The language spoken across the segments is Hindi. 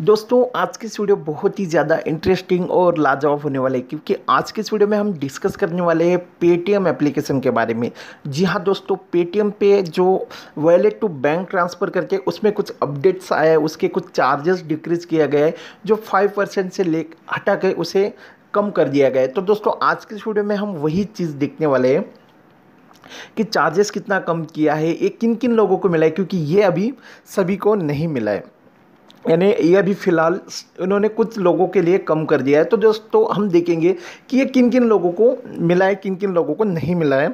दोस्तों आज की इस वीडियो बहुत ही ज़्यादा इंटरेस्टिंग और लाजवाब होने वाला है क्योंकि आज की इस वीडियो में हम डिस्कस करने वाले हैं पेटीएम एप्लीकेशन के बारे में जी हाँ दोस्तों पेटीएम पे जो वैलेट टू बैंक ट्रांसफ़र करके उसमें कुछ अपडेट्स आया है उसके कुछ चार्जेस डिक्रीज़ किया गया है जो फाइव परसेंट से ले हटा के उसे कम कर दिया गया है तो दोस्तों आज की इस वीडियो में हम वही चीज़ देखने वाले हैं कि चार्जेस कितना कम किया है ये किन किन लोगों को मिला है क्योंकि ये अभी सभी को नहीं मिला है यानी यह अभी फ़िलहाल इन्होंने कुछ लोगों के लिए कम कर दिया है तो दोस्तों हम देखेंगे कि ये किन किन लोगों को मिला है किन किन लोगों को नहीं मिला है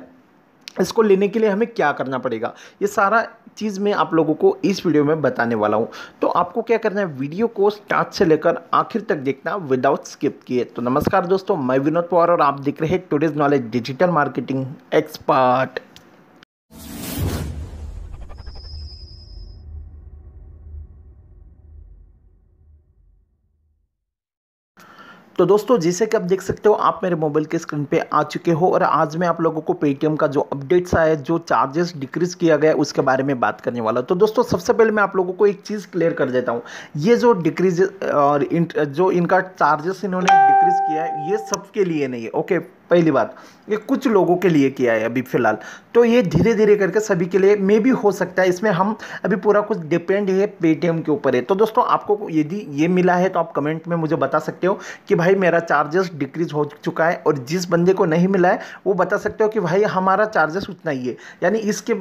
इसको लेने के लिए हमें क्या करना पड़ेगा ये सारा चीज़ मैं आप लोगों को इस वीडियो में बताने वाला हूँ तो आपको क्या करना है वीडियो को स्टार्ट से लेकर आखिर तक देखना विदाउट स्किप किए तो नमस्कार दोस्तों मैं विनोद पवार और आप देख रहे हैं today's knowledge digital marketing expert तो दोस्तों जैसे कि आप देख सकते हो आप मेरे मोबाइल के स्क्रीन पे आ चुके हो और आज मैं आप लोगों को पेटीएम का जो अपडेट्स आया जो चार्जेस डिक्रीज किया गया उसके बारे में बात करने वाला तो दोस्तों सबसे पहले मैं आप लोगों को एक चीज़ क्लियर कर देता हूँ ये जो डिक्रीज और जो इनका चार्जेस इन्होंने डिक्रीज किया है ये सबके लिए नहीं है ओके पहली बात ये कुछ लोगों के लिए किया है अभी फ़िलहाल तो ये धीरे धीरे करके सभी के लिए मे भी हो सकता है इसमें हम अभी पूरा कुछ डिपेंड है पेटीएम के ऊपर है तो दोस्तों आपको यदि ये मिला है तो आप कमेंट में मुझे बता सकते हो कि भाई मेरा चार्जेस डिक्रीज हो चुका है और जिस बंदे को नहीं मिला है वो बता सकते हो कि भाई हमारा चार्जेस उतना ही है यानी इसके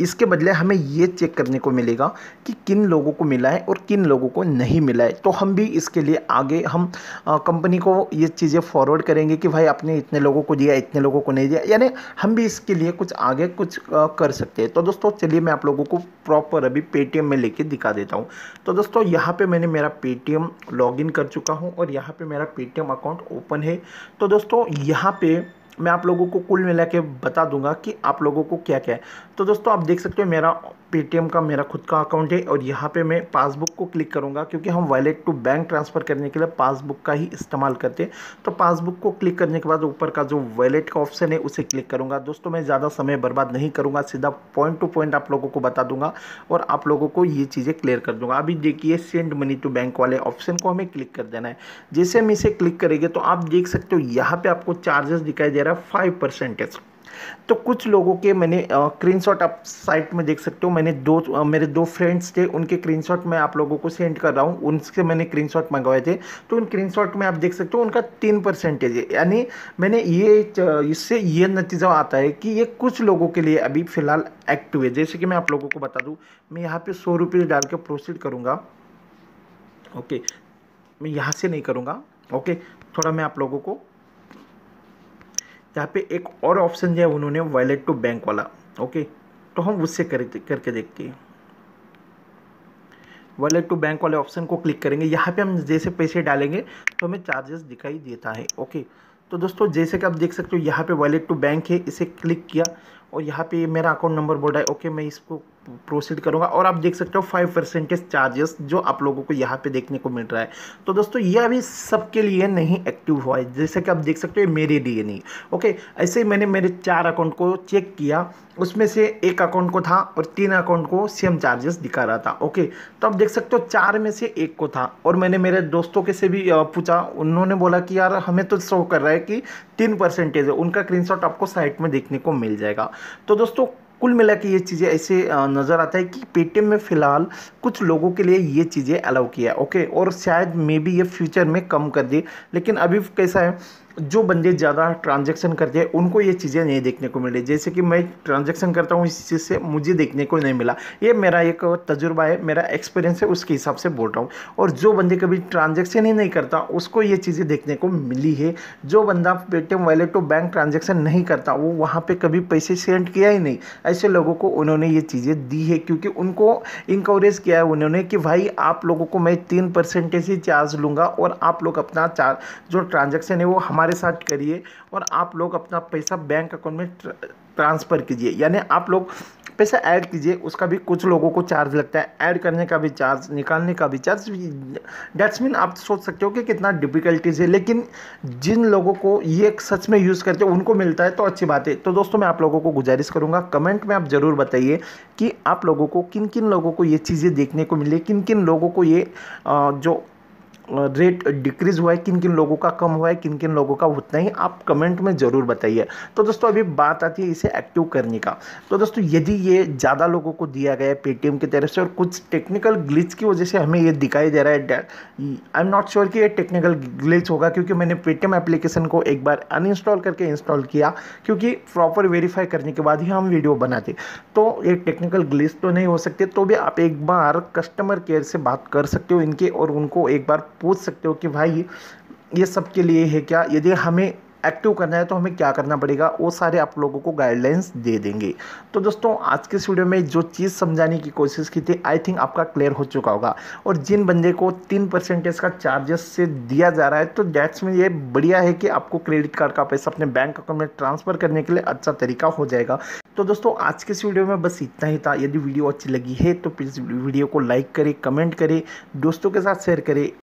इसके बदले हमें ये चेक करने को मिलेगा कि किन लोगों को मिला है और किन लोगों को नहीं मिला है तो हम भी इसके लिए आगे हम कंपनी को ये चीज़ें फॉरवर्ड करेंगे कि भाई आपने इतने लोगों को दिया इतने लोगों को नहीं दिया यानी हम भी इसके लिए कुछ आगे कुछ आ, कर सकते हैं तो दोस्तों चलिए मैं आप लोगों को प्रॉपर अभी पेटीएम में लेके दिखा देता हूँ तो दोस्तों यहाँ पर मैंने मेरा पेटीएम लॉगिन कर चुका हूँ और यहाँ पर मेरा पेटीएम अकाउंट ओपन है तो दोस्तों यहाँ पर मैं आप लोगों को कुल मिला के बता दूंगा कि आप लोगों को क्या क्या है तो दोस्तों आप देख सकते हो मेरा पेटीएम का मेरा खुद का अकाउंट है और यहाँ पे मैं पासबुक को क्लिक करूँगा क्योंकि हम वैलेट टू बैंक ट्रांसफ़र करने के लिए पासबुक का ही इस्तेमाल करते हैं तो पासबुक को क्लिक करने के बाद ऊपर का जो वैलेट का ऑप्शन है उसे क्लिक करूँगा दोस्तों मैं ज़्यादा समय बर्बाद नहीं करूँगा सीधा पॉइंट टू पॉइंट आप लोगों को बता दूँगा और आप लोगों को ये चीज़ें क्लियर कर दूँगा अभी देखिए सेंड मनी टू बैंक वाले ऑप्शन को हमें क्लिक कर देना है जैसे हम इसे क्लिक करेंगे तो आप देख सकते हो यहाँ पर आपको चार्जेस दिखाई दे रहा है फाइव परसेंटेज तो कुछ लोगों के मैंने क्रीन शॉट आप साइट में देख सकते हो मैंने दो आ, मेरे दो फ्रेंड्स थे उनके क्रीन शॉट मैं आप लोगों को सेंड कर रहा हूँ उनसे मैंने क्रीन शॉट मंगवाए थे तो उन क्रीन शॉट में आप देख सकते हो उनका तीन परसेंटेज है यानी मैंने ये इससे ये नतीजा आता है कि ये कुछ लोगों के लिए अभी फ़िलहाल एक्टिव है जैसे कि मैं आप लोगों को बता दूँ मैं यहाँ पर सौ रुपये डाल के प्रोसीड करूँगा ओके मैं यहाँ से नहीं करूँगा ओके थोड़ा मैं आप लोगों को यहाँ पे एक और ऑप्शन दिया उन्होंने वॉलेट टू बैंक वाला ओके तो हम उससे कर, करके देखते हैं वॉलेट टू बैंक वाले ऑप्शन को क्लिक करेंगे यहाँ पे हम जैसे पैसे डालेंगे तो हमें चार्जेस दिखाई देता है ओके तो दोस्तों जैसे कि आप देख सकते हो यहाँ पे वॉलेट टू बैंक है इसे क्लिक किया और यहाँ पे मेरा अकाउंट नंबर बोल रहा है ओके मैं इसको प्रोसीड करूंगा और आप देख सकते हो फाइव परसेंटेज चार्जेस जो आप लोगों को यहाँ पे देखने को मिल रहा है तो दोस्तों यह अभी सबके लिए नहीं एक्टिव हुआ है जैसे कि आप देख सकते हो ये मेरे लिए नहीं ओके ऐसे ही मैंने मेरे चार अकाउंट को चेक किया उसमें से एक अकाउंट को था और तीन अकाउंट को सेम चार्जेस दिखा रहा था ओके तो आप देख सकते हो चार में से एक को था और मैंने मेरे दोस्तों के से भी पूछा उन्होंने बोला कि यार हमें तो शो कर रहा है कि तीन परसेंटेज है उनका क्रीन आपको साइट में देखने को मिल जाएगा तो दोस्तों कुल मिला के ये चीज़ें ऐसे नज़र आता है कि पेटीएम में फ़िलहाल कुछ लोगों के लिए ये चीज़ें अलाउ किया ओके और शायद मे बी ये फ्यूचर में कम कर दिए लेकिन अभी कैसा है जो बंदे ज़्यादा ट्रांजेक्शन करते हैं उनको ये चीज़ें नहीं देखने को मिली जैसे कि मैं ट्रांजेक्शन करता हूँ इस चीज़ से मुझे देखने को नहीं मिला ये मेरा एक तजुर्बा है मेरा एक्सपीरियंस है उसके हिसाब से बोल रहा हूँ और जो बंदे कभी ट्रांजेक्शन ही नहीं करता उसको ये चीज़ें देखने को मिली है जो बंदा Paytm wallet to bank transaction नहीं करता वो वहाँ पर कभी पैसे सेंड किया ही नहीं ऐसे लोगों को उन्होंने ये चीज़ें दी है क्योंकि उनको इंकरेज किया है उन्होंने कि भाई आप लोगों को मैं तीन परसेंटेज ही चार्ज लूँगा और आप लोग अपना चार्ज जो ट्रांजेक्शन है वो हम हमारे साथ करिए और आप लोग अपना पैसा बैंक अकाउंट में ट्रांसफ़र कीजिए यानी आप लोग पैसा ऐड कीजिए उसका भी कुछ लोगों को चार्ज लगता है ऐड करने का भी चार्ज निकालने का भी चार्ज डेट्स मीन आप सोच सकते हो कि कितना डिफ़िकल्टीज है लेकिन जिन लोगों को ये सच में यूज़ करते हैं उनको मिलता है तो अच्छी बात है तो दोस्तों मैं आप लोगों को गुजारिश करूँगा कमेंट में आप ज़रूर बताइए कि आप लोगों को किन किन लोगों को ये चीज़ें देखने को मिली किन किन लोगों को ये जो रेट डिक्रीज हुआ है किन किन लोगों का कम हुआ है किन किन लोगों का उतना ही आप कमेंट में ज़रूर बताइए तो दोस्तों अभी बात आती है इसे एक्टिव करने का तो दोस्तों यदि ये ज़्यादा लोगों को दिया गया है पेटीएम की तरफ से और कुछ टेक्निकल ग्लिच की वजह से हमें ये दिखाई दे रहा है आई एम नॉट श्योर कि ये टेक्निकल ग्लिच होगा क्योंकि मैंने पेटीएम एप्लीकेशन को एक बार अनइंस्टॉल करके इंस्टॉल किया क्योंकि प्रॉपर वेरीफाई करने के बाद ही हम वीडियो बनाते तो ये टेक्निकल ग्लिच तो नहीं हो सकते तो भी आप एक बार कस्टमर केयर से बात कर सकते हो इनके और उनको एक बार पूछ सकते हो कि भाई ये सब के लिए है क्या यदि हमें एक्टिव करना है तो हमें क्या करना पड़ेगा वो सारे आप लोगों को गाइडलाइंस दे देंगे तो दोस्तों आज के इस वीडियो में जो चीज़ समझाने की कोशिश की थी आई थिंक आपका क्लियर हो चुका होगा और जिन बंदे को तीन परसेंटेज का चार्जेस से दिया जा रहा है तो डेट्स में ये बढ़िया है कि आपको क्रेडिट कार्ड का पैसा अपने बैंक अकाउंट में ट्रांसफ़र करने के लिए अच्छा तरीका हो जाएगा तो दोस्तों आज के इस वीडियो में बस इतना ही था यदि वीडियो अच्छी लगी है तो प्लीज़ वीडियो को लाइक करें कमेंट करें दोस्तों के साथ शेयर करें